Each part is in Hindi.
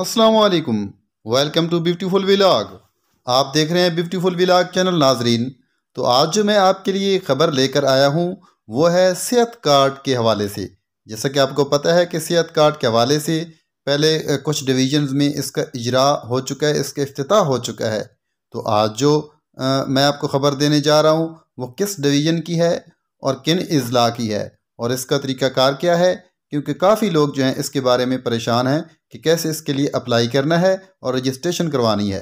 असलकुम वेलकम टू ब्यूटीफुल विलाग आप देख रहे हैं ब्यूटीफुल विलाग चैनल नाजरीन तो आज जो मैं आपके लिए ख़बर लेकर आया हूँ वो है सेहत कार्ड के हवाले से जैसा कि आपको पता है कि सेहत कार्ड के हवाले से पहले कुछ डिवीजन्स में इसका इजरा हो चुका है इसका अफ्ताह हो चुका है तो आज जो आ, मैं आपको ख़बर देने जा रहा हूँ वो किस डिवीज़न की है और किन अजला की है और इसका तरीक़ाकार क्या है क्योंकि काफ़ी लोग जो हैं इसके बारे में परेशान हैं कि कैसे इसके लिए अप्लाई करना है और रजिस्ट्रेशन करवानी है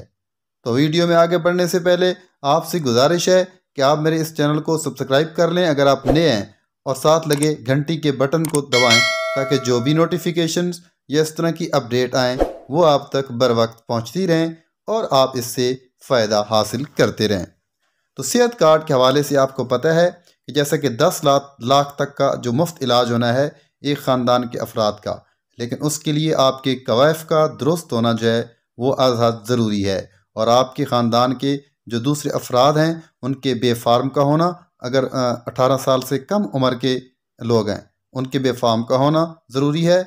तो वीडियो में आगे बढ़ने से पहले आपसे गुजारिश है कि आप मेरे इस चैनल को सब्सक्राइब कर लें अगर आप नए हैं और साथ लगे घंटी के बटन को दबाएं ताकि जो भी नोटिफिकेशन या इस तरह की अपडेट आएँ वो आप तक बर वक्त पहुँचती रहें और आप इससे फ़ायदा हासिल करते रहें तो सेहत कार्ड के हवाले से आपको पता है कि जैसा कि दस लाख लाख तक का जो मुफ्त इलाज होना है एक ख़ानदान के अफराद का लेकिन उसके लिए आपके कवायफ का दुरुस्त होना जो है वो आज़ाद ज़रूरी है और आपके ख़ानदान के जो दूसरे अफराद हैं उनके बेफार्म का होना अगर अठारह साल से कम उम्र के लोग हैं उनके बेफार्म का होना ज़रूरी है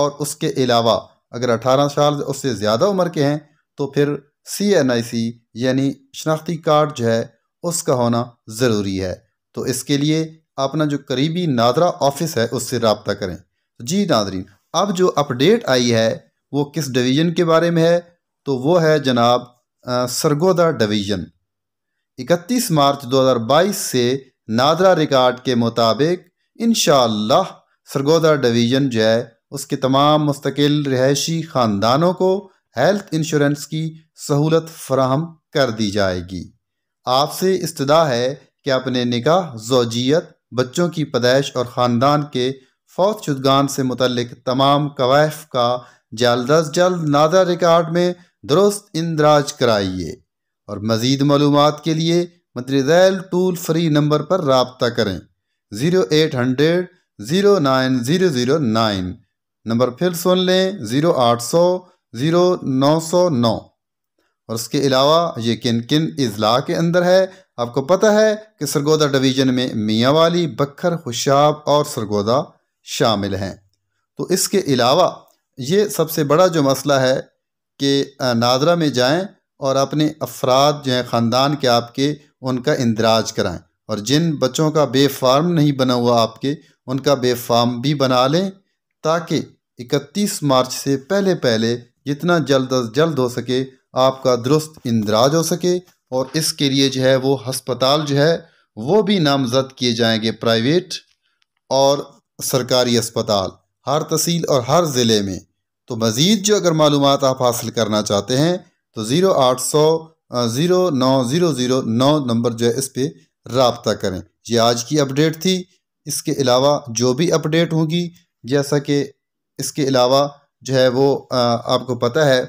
और उसके अलावा अगर अठारह साल उससे ज़्यादा उम्र के हैं तो फिर सी एन आई सी यानी शनाख्ती कार्ड जो है उसका होना ज़रूरी है तो इसके लिए अपना जो करीबी नादरा ऑफिस है उससे रबता करें जी नादरीन अब जो अपडेट आई है वो किस डिवीज़न के बारे में है तो वो है जनाब सरगोदा डिवीज़न 31 मार्च 2022 से नादरा रिकॉर्ड के मुताबिक इन शरगोदा डिवीज़न जो है उसके तमाम मुस्तकिल रहायशी ख़ानदानों को हेल्थ इंश्योरेंस की सहूलत फ्राहम कर दी जाएगी आपसे इस्तः है कि अपने निकाह जोजियत बच्चों की पैदाइश और ख़ानदान के फौत शुदगान से मुतलक तमाम कवायफ का जल्द अज जल्द नादा रिकॉर्ड में दुरुस्त इंदराज कराइए और मज़ीद मालूम के लिए मदरजैल टूल फ्री नंबर पर रबता करें zero eight hundred zero nine zero zero nine number फिर सुन लें ज़ीरो आठ सौ ज़ीरो नौ सौ नौ और उसके अलावा ये किन किन अजला के अंदर है आपको पता है कि सरगोदा डिवीज़न में मियावाली, बखर खुशाब और सरगोदा शामिल हैं तो इसके अलावा ये सबसे बड़ा जो मसला है कि नादरा में जाएं और अपने अफराद जो हैं ख़ानदान के आपके उनका इंदराज कराएं और जिन बच्चों का बेफार्म नहीं बना हुआ आपके उनका बेफार्म भी बना लें ताकि 31 मार्च से पहले पहले जितना जल्द अज जल्द हो सके आपका दुरुस्त इंदराज हो सके और इसके लिए जो है वो हस्पताल जो है वो भी नामजद किए जाएंगे प्राइवेट और सरकारी अस्पताल हर तहसील और हर ज़िले में तो मज़ीद जो अगर मालूम आप हासिल करना चाहते हैं तो ज़ीरो आठ सौ ज़ीरो नौ ज़ीरो ज़ीरो नौ नंबर जो है इस पर रबता करें ये आज की अपडेट थी इसके अलावा जो भी अपडेट होगी जैसा कि इसके अलावा जो है वो आपको पता है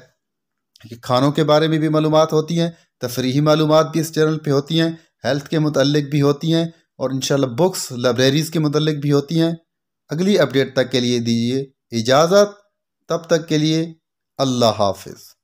कि खानों के बारे में भी मालूम होती हैं तफरी मालूम भी इस चैनल पर होती हैं हेल्थ के मतलब भी होती हैं और इन बुक्स लाइब्रेरीज़ के मतलब भी होती हैं अगली अपडेट तक के लिए दीजिए इजाज़त तब तक के लिए अल्लाह हाफिज़